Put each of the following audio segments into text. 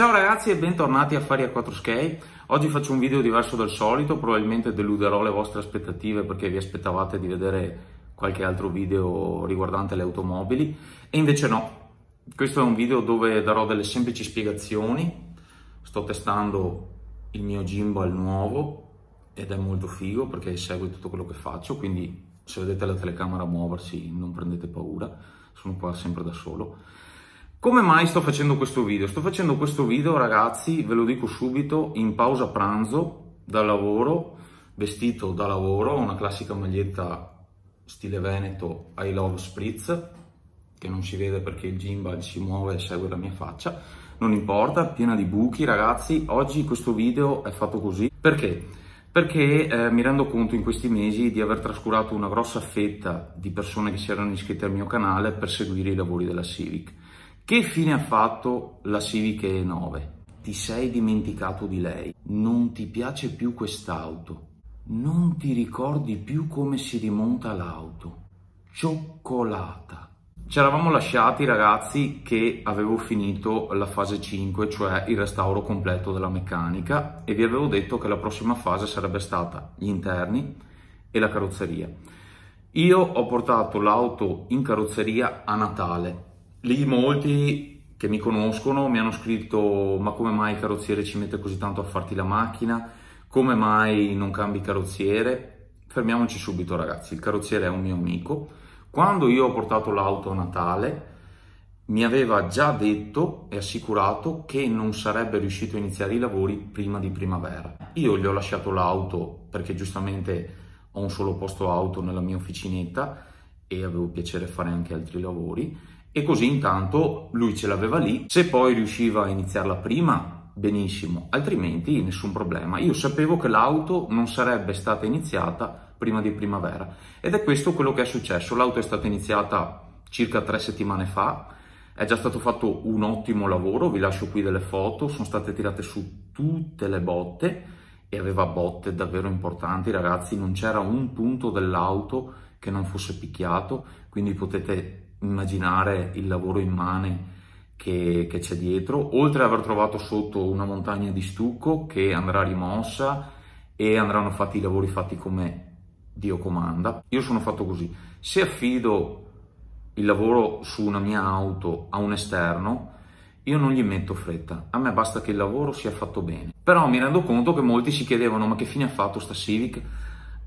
Ciao ragazzi e bentornati a Affari a 4 Sky. Oggi faccio un video diverso dal solito, probabilmente deluderò le vostre aspettative perché vi aspettavate di vedere qualche altro video riguardante le automobili e invece no. Questo è un video dove darò delle semplici spiegazioni. Sto testando il mio gimbal nuovo ed è molto figo perché segue tutto quello che faccio, quindi se vedete la telecamera muoversi non prendete paura, sono qua sempre da solo. Come mai sto facendo questo video? Sto facendo questo video, ragazzi, ve lo dico subito, in pausa pranzo, dal lavoro, vestito da lavoro, una classica maglietta stile Veneto I Love Spritz, che non si vede perché il gimbal si muove e segue la mia faccia, non importa, piena di buchi, ragazzi. Oggi questo video è fatto così. Perché? perché eh, mi rendo conto in questi mesi di aver trascurato una grossa fetta di persone che si erano iscritte al mio canale per seguire i lavori della Civic. Che fine ha fatto la Civic E9? Ti sei dimenticato di lei, non ti piace più quest'auto, non ti ricordi più come si rimonta l'auto. Cioccolata. Ci eravamo lasciati ragazzi che avevo finito la fase 5, cioè il restauro completo della meccanica e vi avevo detto che la prossima fase sarebbe stata gli interni e la carrozzeria. Io ho portato l'auto in carrozzeria a Natale lì molti che mi conoscono mi hanno scritto ma come mai il carrozziere ci mette così tanto a farti la macchina? Come mai non cambi carrozziere? Fermiamoci subito ragazzi, il carrozziere è un mio amico. Quando io ho portato l'auto a Natale mi aveva già detto e assicurato che non sarebbe riuscito a iniziare i lavori prima di primavera. Io gli ho lasciato l'auto perché giustamente ho un solo posto auto nella mia officinetta e avevo piacere fare anche altri lavori e così intanto lui ce l'aveva lì. Se poi riusciva a iniziarla prima, benissimo, altrimenti nessun problema. Io sapevo che l'auto non sarebbe stata iniziata prima di primavera ed è questo quello che è successo. L'auto è stata iniziata circa tre settimane fa. È già stato fatto un ottimo lavoro, vi lascio qui delle foto, sono state tirate su tutte le botte e aveva botte davvero importanti, ragazzi, non c'era un punto dell'auto che non fosse picchiato, quindi potete immaginare il lavoro immane che, che c'è dietro, oltre ad aver trovato sotto una montagna di stucco che andrà rimossa e andranno fatti i lavori fatti come Dio comanda. Io sono fatto così. Se affido il lavoro su una mia auto a un esterno, io non gli metto fretta, a me basta che il lavoro sia fatto bene. Però mi rendo conto che molti si chiedevano ma che fine ha fatto sta Civic?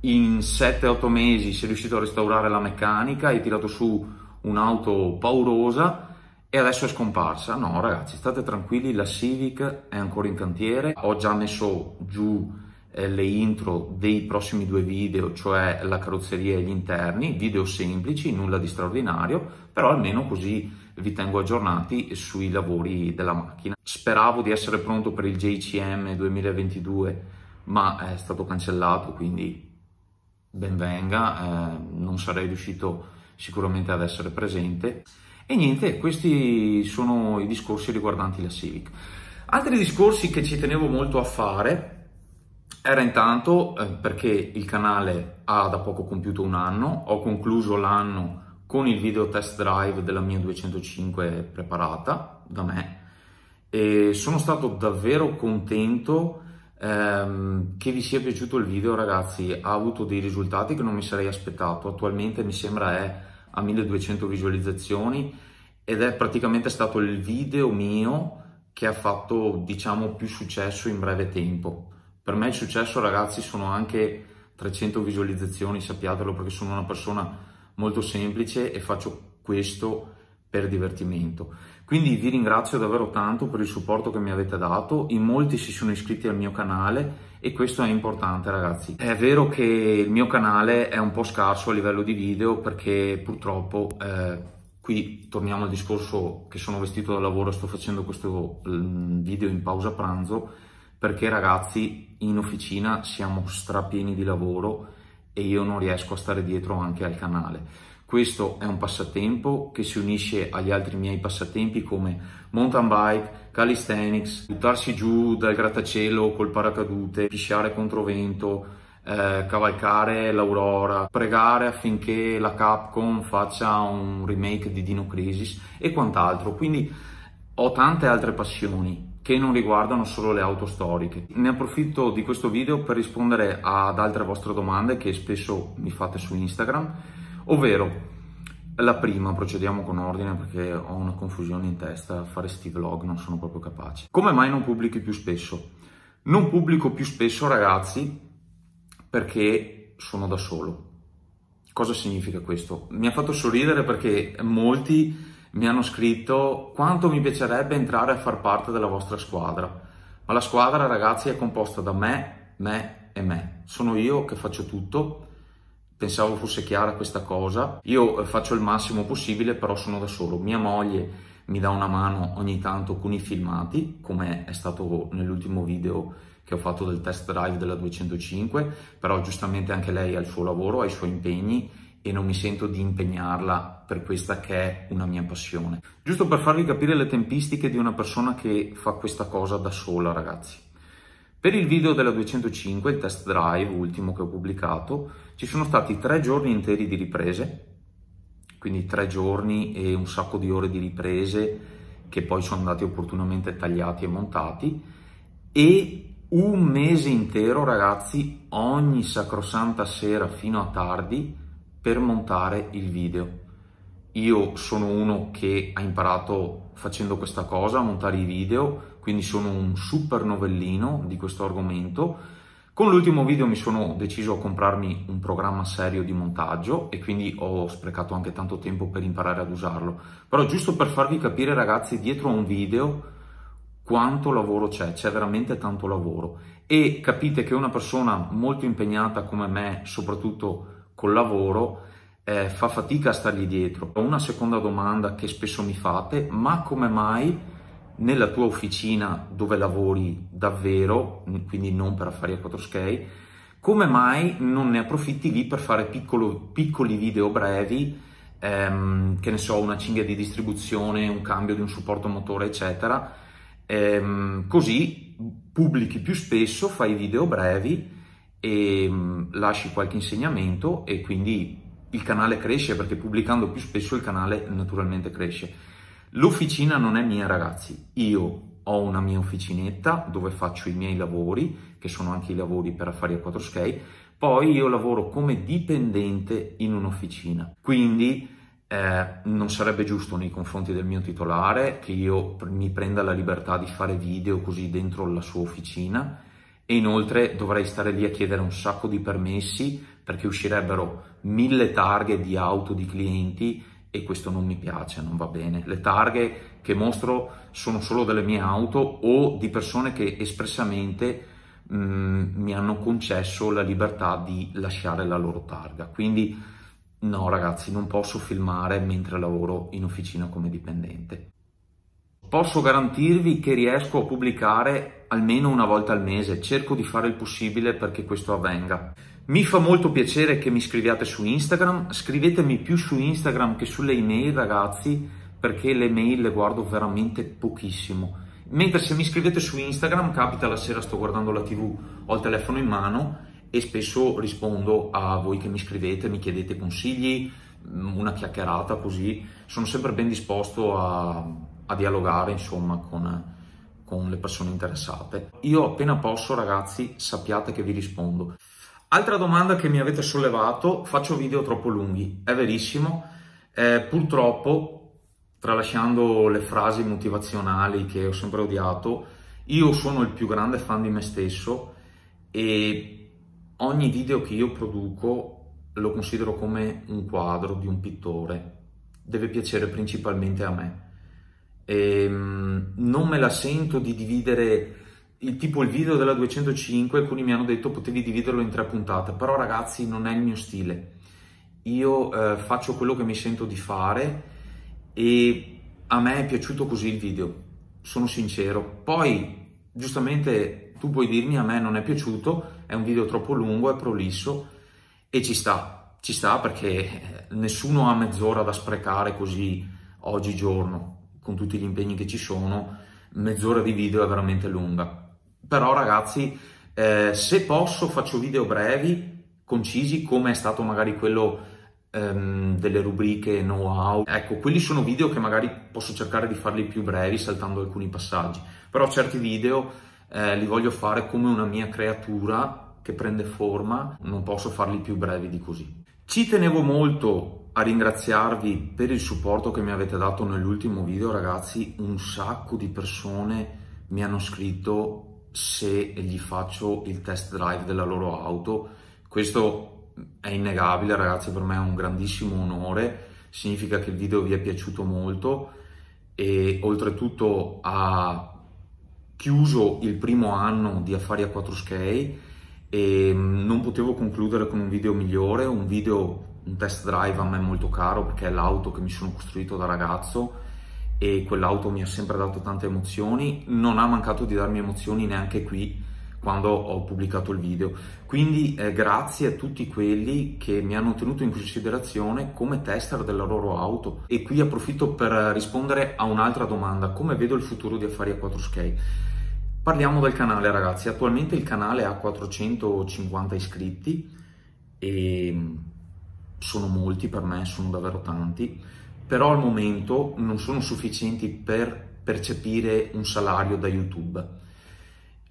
In 7-8 mesi si è riuscito a restaurare la meccanica, hai tirato su un'auto paurosa e adesso è scomparsa. No, ragazzi, state tranquilli, la Civic è ancora in cantiere. Ho già messo giù eh, le intro dei prossimi due video, cioè la carrozzeria e gli interni, video semplici, nulla di straordinario, però almeno così vi tengo aggiornati sui lavori della macchina. Speravo di essere pronto per il JCM 2022, ma è stato cancellato, quindi benvenga, eh, non sarei riuscito a sicuramente ad essere presente. E niente, questi sono i discorsi riguardanti la Civic. Altri discorsi che ci tenevo molto a fare era intanto eh, perché il canale ha da poco compiuto un anno, ho concluso l'anno con il video test drive della mia 205 preparata da me e sono stato davvero contento ehm, che vi sia piaciuto il video ragazzi, ha avuto dei risultati che non mi sarei aspettato, attualmente mi sembra è a 1200 visualizzazioni ed è praticamente stato il video mio che ha fatto diciamo più successo in breve tempo. Per me il successo ragazzi sono anche 300 visualizzazioni, sappiatelo perché sono una persona molto semplice e faccio questo per divertimento. Quindi vi ringrazio davvero tanto per il supporto che mi avete dato, in molti si sono iscritti al mio canale e questo è importante ragazzi. È vero che il mio canale è un po' scarso a livello di video perché purtroppo... Eh, Qui torniamo al discorso che sono vestito da lavoro e sto facendo questo mm, video in pausa pranzo perché ragazzi in officina siamo strapieni di lavoro e io non riesco a stare dietro anche al canale. Questo è un passatempo che si unisce agli altri miei passatempi come mountain bike, calisthenics, buttarsi giù dal grattacielo col paracadute, pisciare contro vento, eh, cavalcare l'aurora, pregare affinché la Capcom faccia un remake di Dino Crisis e quant'altro. Quindi ho tante altre passioni che non riguardano solo le auto storiche. Ne approfitto di questo video per rispondere ad altre vostre domande che spesso mi fate su Instagram Ovvero, la prima, procediamo con ordine perché ho una confusione in testa, fare sti vlog non sono proprio capace. Come mai non pubblichi più spesso? Non pubblico più spesso, ragazzi, perché sono da solo. Cosa significa questo? Mi ha fatto sorridere perché molti mi hanno scritto quanto mi piacerebbe entrare a far parte della vostra squadra. Ma la squadra, ragazzi, è composta da me, me e me. Sono io che faccio tutto Pensavo fosse chiara questa cosa. Io eh, faccio il massimo possibile, però sono da solo. Mia moglie mi dà una mano ogni tanto con i filmati, come è stato nell'ultimo video che ho fatto del test drive della 205, però giustamente anche lei ha il suo lavoro, ha i suoi impegni e non mi sento di impegnarla per questa che è una mia passione. Giusto per farvi capire le tempistiche di una persona che fa questa cosa da sola, ragazzi. Per il video della 205, il test drive ultimo che ho pubblicato, ci sono stati tre giorni interi di riprese, quindi tre giorni e un sacco di ore di riprese che poi sono andati opportunamente tagliati e montati e un mese intero ragazzi ogni sacrosanta sera fino a tardi per montare il video. Io sono uno che ha imparato facendo questa cosa a montare i video, quindi sono un super novellino di questo argomento. Con l'ultimo video mi sono deciso a comprarmi un programma serio di montaggio e quindi ho sprecato anche tanto tempo per imparare ad usarlo. Però giusto per farvi capire ragazzi, dietro a un video quanto lavoro c'è, c'è veramente tanto lavoro e capite che una persona molto impegnata come me, soprattutto col lavoro, eh, fa fatica a stargli dietro. Una seconda domanda che spesso mi fate, ma come mai nella tua officina dove lavori davvero, quindi non per affari a 4K, come mai non ne approfitti lì per fare piccolo, piccoli video brevi, ehm, che ne so, una cinghia di distribuzione, un cambio di un supporto motore, eccetera, ehm, così pubblichi più spesso, fai video brevi e mh, mm, lasci qualche insegnamento e quindi il canale cresce perché pubblicando più spesso il canale naturalmente cresce. L'officina non è mia, ragazzi. Io ho una mia officinetta dove faccio i miei lavori, che sono anche i lavori per affari a 4K. Poi io lavoro come dipendente in un'officina. Quindi eh, non sarebbe giusto nei confronti del mio titolare che io mi prenda la libertà di fare video così dentro la sua officina e inoltre dovrei stare lì a chiedere un sacco di permessi perché uscirebbero mille targhe di auto di clienti e questo non mi piace, non va bene. Le targhe che mostro sono solo delle mie auto o di persone che espressamente mh, mm, mi hanno concesso la libertà di lasciare la loro targa. Quindi no ragazzi, non posso filmare mentre lavoro in officina come dipendente. Posso garantirvi che riesco a pubblicare almeno una volta al mese, cerco di fare il possibile perché questo avvenga. Mi fa molto piacere che mi scriviate su Instagram, scrivetemi più su Instagram che sulle email ragazzi perché le mail le guardo veramente pochissimo. Mentre se mi scrivete su Instagram capita la sera sto guardando la tv, ho il telefono in mano e spesso rispondo a voi che mi scrivete, mi chiedete consigli, mm, una chiacchierata così, sono sempre ben disposto a, a dialogare insomma con, con le persone interessate. Io appena posso ragazzi sappiate che vi rispondo. Altra domanda che mi avete sollevato, faccio video troppo lunghi, è verissimo, eh, purtroppo, tralasciando le frasi motivazionali che ho sempre odiato, io sono il più grande fan di me stesso e ogni video che io produco lo considero come un quadro di un pittore, deve piacere principalmente a me. E, ehm, non me la sento di dividere il, tipo il video della 205, alcuni mi hanno detto potevi dividerlo in tre puntate, però ragazzi non è il mio stile. Io eh, faccio quello che mi sento di fare e a me è piaciuto così il video, sono sincero. Poi, giustamente, tu puoi dirmi a me non è piaciuto, è un video troppo lungo, è prolisso e ci sta, ci sta perché eh, nessuno ha mezz'ora da sprecare così oggigiorno, con tutti gli impegni che ci sono, mezz'ora di video è veramente lunga. Però ragazzi, eh, se posso faccio video brevi, concisi, come è stato magari quello ehm, delle rubriche know-how. Ecco, quelli sono video che magari posso cercare di farli più brevi saltando alcuni passaggi. Però certi video eh, li voglio fare come una mia creatura che prende forma, non posso farli più brevi di così. Ci tenevo molto a ringraziarvi per il supporto che mi avete dato nell'ultimo video, ragazzi. Un sacco di persone mi hanno scritto se gli faccio il test drive della loro auto. Questo è innegabile, ragazzi, per me è un grandissimo onore, significa che il video vi è piaciuto molto e oltretutto ha chiuso il primo anno di Affari a 4K e mm, non potevo concludere con un video migliore, un video, un test drive a me molto caro perché è l'auto che mi sono costruito da ragazzo e quell'auto mi ha sempre dato tante emozioni, non ha mancato di darmi emozioni neanche qui quando ho pubblicato il video. Quindi eh, grazie a tutti quelli che mi hanno tenuto in considerazione come tester della loro auto. E qui approfitto per rispondere a un'altra domanda, come vedo il futuro di Affari a 4K? Parliamo del canale ragazzi, attualmente il canale ha 450 iscritti e mm, sono molti per me, sono davvero tanti però al momento non sono sufficienti per percepire un salario da YouTube.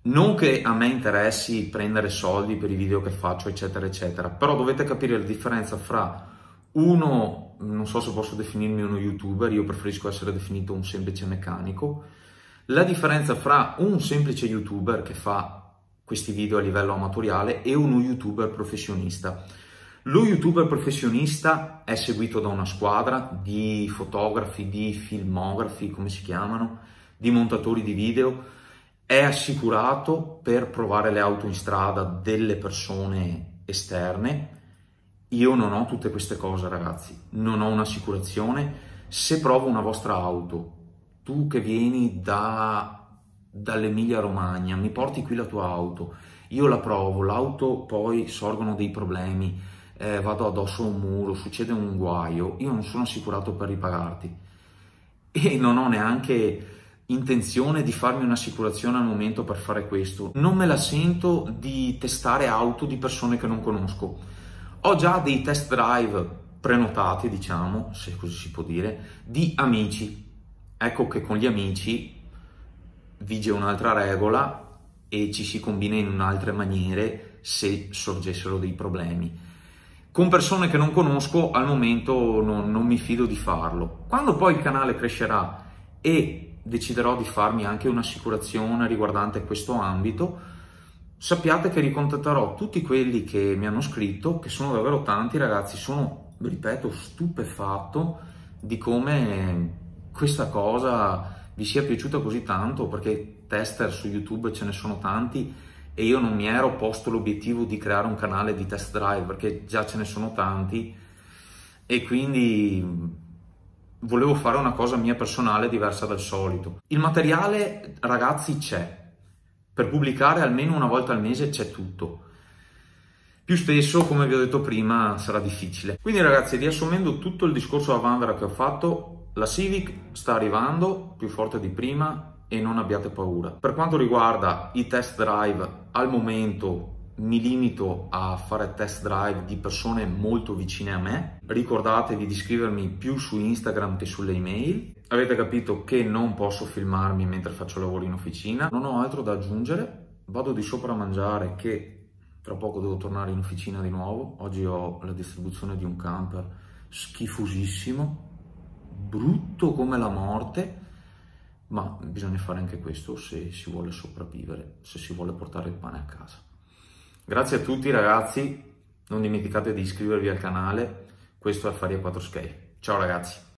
Non che a me interessi prendere soldi per i video che faccio, eccetera, eccetera, però dovete capire la differenza fra uno, non so se posso definirmi uno youtuber, io preferisco essere definito un semplice meccanico, la differenza fra un semplice youtuber che fa questi video a livello amatoriale e uno youtuber professionista. Lo youtuber professionista è seguito da una squadra di fotografi, di filmografi, come si chiamano, di montatori di video, è assicurato per provare le auto in strada delle persone esterne. Io non ho tutte queste cose, ragazzi, non ho un'assicurazione. Se provo una vostra auto, tu che vieni da, dall'Emilia Romagna, mi porti qui la tua auto, io la provo, l'auto poi sorgono dei problemi, eh, vado addosso a un muro, succede un guaio, io non sono assicurato per ripararti e non ho neanche intenzione di farmi un'assicurazione al momento per fare questo. Non me la sento di testare auto di persone che non conosco. Ho già dei test drive prenotati, diciamo, se così si può dire, di amici. Ecco che con gli amici vige un'altra regola e ci si combina in un'altra maniera se sorgessero dei problemi con persone che non conosco al momento non, non, mi fido di farlo. Quando poi il canale crescerà e deciderò di farmi anche un'assicurazione riguardante questo ambito, sappiate che ricontatterò tutti quelli che mi hanno scritto, che sono davvero tanti ragazzi, sono, ripeto, stupefatto di come questa cosa vi sia piaciuta così tanto, perché tester su YouTube ce ne sono tanti e io non mi ero posto l'obiettivo di creare un canale di test drive perché già ce ne sono tanti e quindi volevo fare una cosa mia personale diversa dal solito. Il materiale, ragazzi, c'è. Per pubblicare almeno una volta al mese c'è tutto. Più spesso, come vi ho detto prima, sarà difficile. Quindi ragazzi, riassumendo tutto il discorso a Vandera che ho fatto, la Civic sta arrivando più forte di prima, e non abbiate paura. Per quanto riguarda i test drive, al momento mi limito a fare test drive di persone molto vicine a me. Ricordatevi di scrivermi più su Instagram che sulle email. Avete capito che non posso filmarmi mentre faccio lavoro in officina. Non ho altro da aggiungere. Vado di sopra a mangiare che tra poco devo tornare in officina di nuovo. Oggi ho la distribuzione di un camper schifosissimo, brutto come la morte ma bisogna fare anche questo se si vuole sopravvivere, se si vuole portare il pane a casa. Grazie a tutti ragazzi, non dimenticate di iscrivervi al canale, questo è Faria 4 Scale. Ciao ragazzi!